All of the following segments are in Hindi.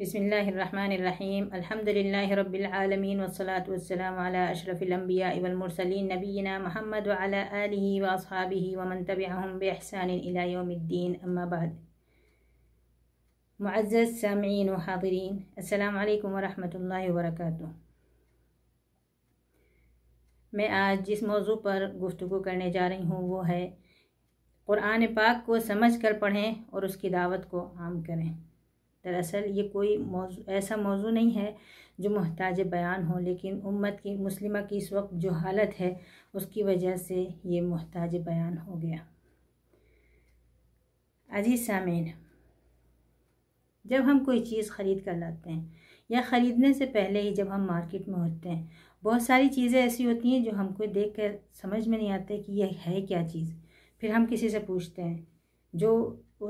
बसमीम् अल्हम्दुलिल्लाहि रब्बिल आलमीन वस्सलातु वस्सलाम अला अशरफिल अंबिया वल मुरसलीन नबीना मोहम्मद व अला आलिहि व अस्हाबिहि व मन तबिअहुम बि इहसान इला यौमिद्दीन अम्मा बाद मुअज़्ज़ज़ सामीईन व हाज़िरीन अस्सलाम वालेकुम व रहमतुल्लाहि व बरकातुहू मैं आज जिस मौजू पर गुफ्तु करने जा रही हूँ वो है क़ुरान पाक को समझ कर पढ़ें और उसकी दावत को आम करें दरअसल ये कोई मौजू ऐसा मौजू नहीं है जो महताज बयान हो लेकिन उम्मत की मुस्लिमा की इस वक्त जो हालत है उसकी वजह से ये महताज बयान हो गया अजीज़ सामीन जब हम कोई चीज़ ख़रीद कर लाते हैं या ख़रीदने से पहले ही जब हम मार्केट में होते हैं बहुत सारी चीज़ें ऐसी होती हैं जो हमको देख कर समझ में नहीं आते कि यह है क्या चीज़ फिर हम किसी से पूछते हैं जो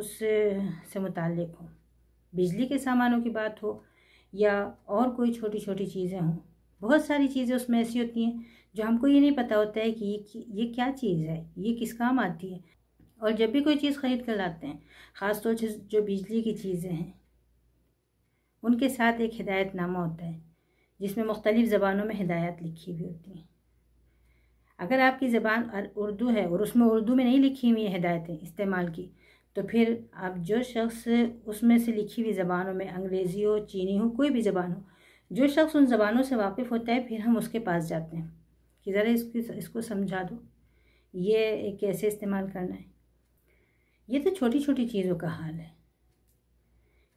उस से मुतक़ हो बिजली के सामानों की बात हो या और कोई छोटी छोटी चीज़ें हों बहुत सारी चीज़ें उसमें ऐसी होती हैं जो हमको ये नहीं पता होता है कि ये ये क्या चीज़ है ये किस काम आती है और जब भी कोई चीज़ ख़रीद कर लाते हैं ख़ास तौर से जो बिजली की चीज़ें हैं उनके साथ एक हिदायतनामा होता है जिसमें मुख्तलिफ़ ज़बानों में हिदायत लिखी हुई होती हैं अगर आपकी ज़बान उर्दू है और उसमें उर्दू में नहीं लिखी हुई हैं हिदायतें इस्तेमाल की तो फिर आप जो शख्स उसमें से लिखी हुई ज़बानों में अंग्रेज़ी हो चीनी हो कोई भी ज़बान हो जो शख्स उन ज़बानों से वाकिफ़ होता है फिर हम उसके पास जाते हैं कि ज़रा इसकी इसको समझा दो ये कैसे इस्तेमाल करना है ये तो छोटी छोटी चीज़ों का हाल है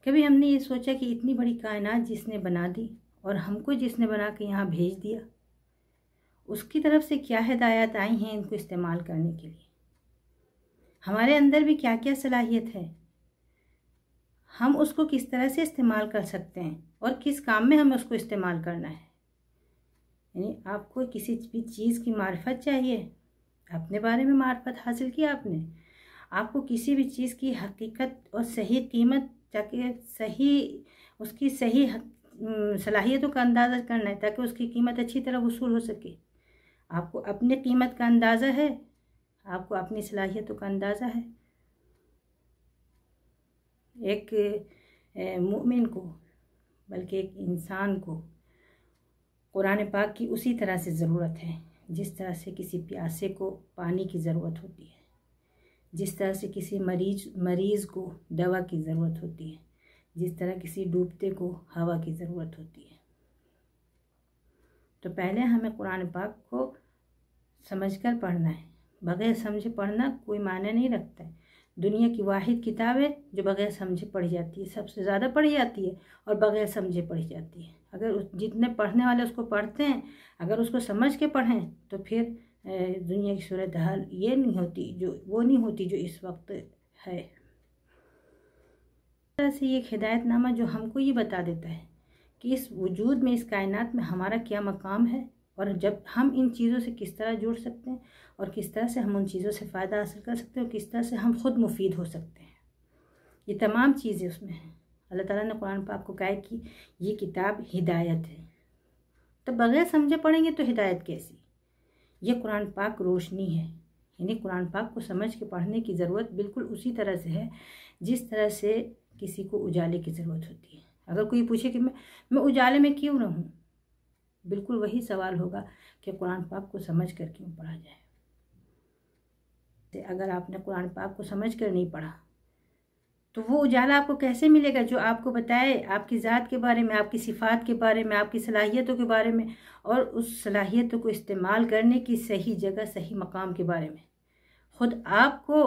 कभी हमने ये सोचा कि इतनी बड़ी कायनात जिसने बना दी और हमको जिसने बना के यहाँ भेज दिया उसकी तरफ से क्या हिदायत आई हैं इनको इस्तेमाल करने के लिए हमारे अंदर भी क्या क्या सलाहियत है हम उसको किस तरह से इस्तेमाल कर सकते हैं और किस काम में हमें उसको इस्तेमाल करना है यानी आपको किसी भी चीज़ की मार्फत चाहिए अपने बारे में मार्फत हासिल की आपने आपको किसी भी चीज़ की हकीकत और सही कीमत ताकि सही उसकी सही सलाहियतों का अंदाज़ा करना है ताकि उसकी कीमत अच्छी तरह वसूल हो सके आपको अपने कीमत का अंदाज़ा है आपको अपनी सलाहियतों का अंदाज़ा है एक मुमिन को बल्कि एक इंसान को कुरान पाक की उसी तरह से ज़रूरत है जिस तरह से किसी प्यासे को पानी की ज़रूरत होती है जिस तरह से किसी मरीज मरीज़ को दवा की ज़रूरत होती है जिस तरह किसी डूबते को हवा की ज़रूरत होती है तो पहले हमें कुरान पाक को समझकर पढ़ना है बगैर समझे पढ़ना कोई मायने नहीं रखता है दुनिया की वाहिद किताब है जो बगैर समझे पढ़ी जाती है सबसे ज़्यादा पढ़ी जाती है और बगैर समझे पढ़ी जाती है अगर जितने पढ़ने वाले उसको पढ़ते हैं अगर उसको समझ के पढ़ें तो फिर दुनिया की सूरत हाल ये नहीं होती जो वो नहीं होती जो इस वक्त है तरह से ये हिदायतनामा जो हमको ये बता देता है कि इस वजूद में इस कायनात में हमारा क्या मकाम है और जब हम इन चीज़ों से किस तरह जुड़ सकते हैं और किस तरह से हम उन चीज़ों से फ़ायदा हासिल कर सकते हैं और किस तरह से हम खुद मुफीद हो सकते हैं ये तमाम चीज़ें उसमें हैं अल्लाह ताला ने कुरान पाक को कहा कि ये किताब हिदायत है तो बगैर समझे पढ़ेंगे तो हिदायत कैसी ये कुरान पाक रोशनी है यानी कुरान पाक को समझ के पढ़ने की ज़रूरत बिल्कुल उसी तरह से है जिस तरह से किसी को उजाले की ज़रूरत होती है अगर कोई पूछे कि मैं मैं उजाले में क्यों रहूँ बिल्कुल वही सवाल होगा कि कुरान पाक को समझ कर क्यों पढ़ा जाए तो अगर आपने कुरान पाक को समझ कर नहीं पढ़ा तो वो उजाला आपको कैसे मिलेगा जो आपको बताए आपकी ज़ात के बारे में आपकी सिफात के बारे में आपकी सलाहियतों के बारे में और उस सलाहियतों को इस्तेमाल करने की सही जगह सही मकाम के बारे में ख़ुद आपको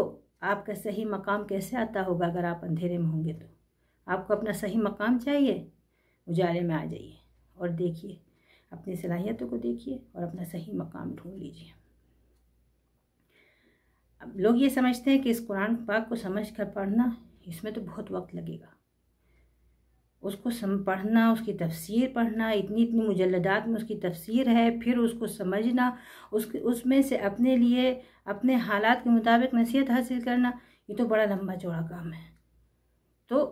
आपका सही मकाम कैसे आता होगा अगर आप अंधेरे में होंगे तो आपको अपना सही मकाम चाहिए उजाले में आ जाइए और देखिए अपनी सलाहियतों को देखिए और अपना सही मकाम ढूंढ लीजिए अब लोग ये समझते हैं कि इस कुरान पाक को समझ कर पढ़ना इसमें तो बहुत वक्त लगेगा उसको सम पढ़ना उसकी तफसीर पढ़ना इतनी इतनी मुजलदात में उसकी तफसीर है फिर उसको समझना उस उसमें से अपने लिए अपने हालात के मुताबिक नसीहत हासिल करना ये तो बड़ा लंबा चौड़ा काम है तो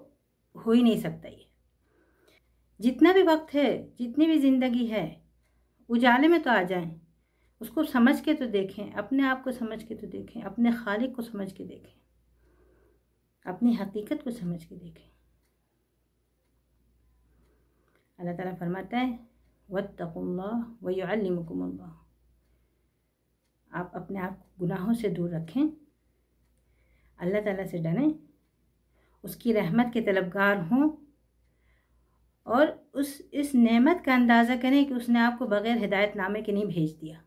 हो ही नहीं सकता ये जितना भी वक्त है जितनी भी ज़िंदगी है उजाले में तो आ जाएं उसको समझ के तो देखें अपने आप को समझ के तो देखें अपने खालिक को समझ के देखें अपनी हकीकत को समझ के देखें अल्लाह ताला फरमाता है वत्तकुल्ला वयुअल्लिमुकुमुल्ला आप अपने आप को गुनाहों से दूर रखें अल्लाह ताला से डरें उसकी रहमत के तलबगार हों और उस इस नेमत का अंदाज़ा करें कि उसने आपको बग़ैर हिदायत नामे के नहीं भेज दिया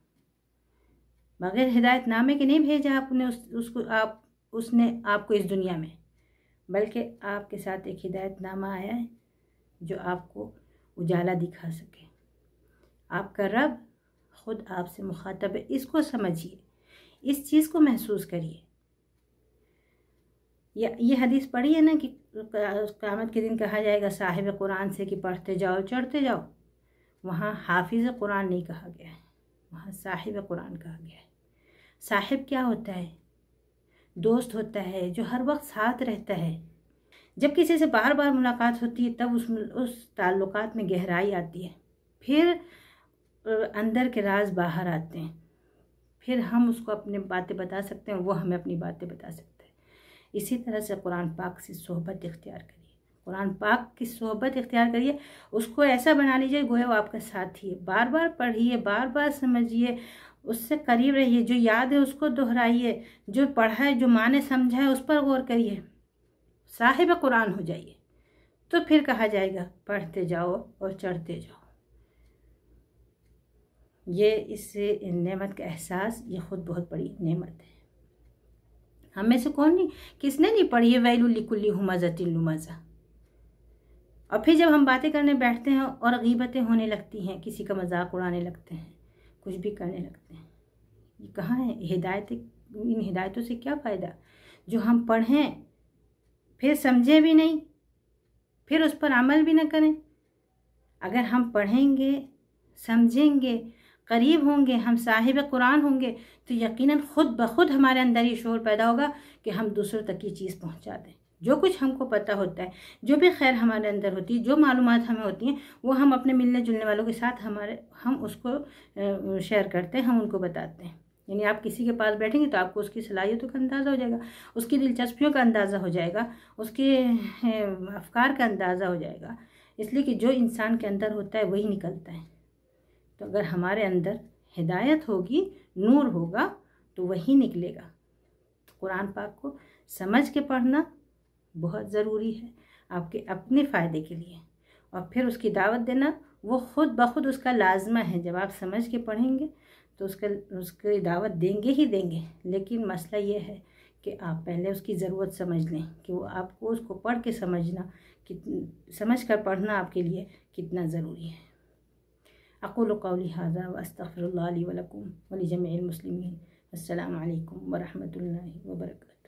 बग़ैर हिदायत नामे के नहीं भेजा आपने उस उसको आप उसने आपको इस दुनिया में बल्कि आपके साथ एक हिदायत नामा आया है जो आपको उजाला दिखा सके आपका रब ख़ुद आपसे मुखातब है इसको समझिए इस चीज़ को महसूस करिए ये ये हदीस पढ़ी है ना कि क़्यामत के दिन कहा जाएगा साहिब कुरान से कि पढ़ते जाओ चढ़ते जाओ वहाँ हाफिज़ कुरान नहीं कहा गया है वहाँ साहिब कुरान कहा गया है साहिब क्या होता है दोस्त होता है जो हर वक्त साथ रहता है जब किसी से बार बार मुलाकात होती है तब उस उस ताल्लुक में गहराई आती है फिर अंदर के राज बाहर आते हैं फिर हम उसको अपनी बातें बता सकते हैं वो हमें अपनी बातें बता सकते हैं इसी तरह से कुरान पाक से सोहबत इख्तियार करिए कुरान पाक की सोहबत इख्तियार करिए उसको ऐसा बना लीजिए गोया वो आपका साथी है बार बार पढ़िए बार बार समझिए उससे करीब रहिए जो याद है उसको दोहराइए जो पढ़ा है जो माँ ने समझा है उस पर गौर करिए साहिब कुरान हो जाइए तो फिर कहा जाएगा पढ़ते जाओ और चढ़ते जाओ ये इस नेमत का एहसास ये ख़ुद बहुत बड़ी नेमत है हम में से कौन नहीं किसने नहीं पढ़ी है लिकुल्ली मज़ा हुमाजा मज़ा और फिर जब हम बातें करने बैठते हैं और अगीबतें होने लगती हैं किसी का मजाक उड़ाने लगते हैं कुछ भी करने लगते हैं ये कहाँ है हिदायत इन हिदायतों से क्या फ़ायदा जो हम पढ़ें फिर समझें भी नहीं फिर उस पर अमल भी ना करें अगर हम पढ़ेंगे समझेंगे करीब होंगे हम साहिब कुरान होंगे तो यकीनन ख़ुद ब खुद हमारे अंदर ये शोर पैदा होगा कि हम दूसरों तक ये चीज़ पहुंचा दें जो कुछ हमको पता होता है जो भी खैर हमारे अंदर होती है जो मालूम हमें होती हैं वो हम अपने मिलने जुलने वालों के साथ हमारे हम उसको शेयर करते हैं हम उनको बताते हैं यानी आप किसी के पास बैठेंगे तो आपको उसकी सलाहियतों का अंदाज़ा हो जाएगा उसकी दिलचस्पियों का अंदाज़ा हो जाएगा उसके अफकार का अंदाज़ा हो जाएगा इसलिए कि जो इंसान के अंदर होता है वही निकलता है तो अगर हमारे अंदर हिदायत होगी नूर होगा तो वही निकलेगा तो कुरान पाक को समझ के पढ़ना बहुत ज़रूरी है आपके अपने फ़ायदे के लिए और फिर उसकी दावत देना वो खुद ब खुद उसका लाजमा है जब आप समझ के पढ़ेंगे तो उसका उसकी दावत देंगे ही देंगे लेकिन मसला ये है कि आप पहले उसकी ज़रूरत समझ लें कि वो आपको उसको पढ़ के समझना कि समझ कर पढ़ना आपके लिए कितना ज़रूरी है أقول قولي هذا وأستغفر الله لي ولكم ولجميع المسلمين السلام عليكم ورحمة الله وبركاته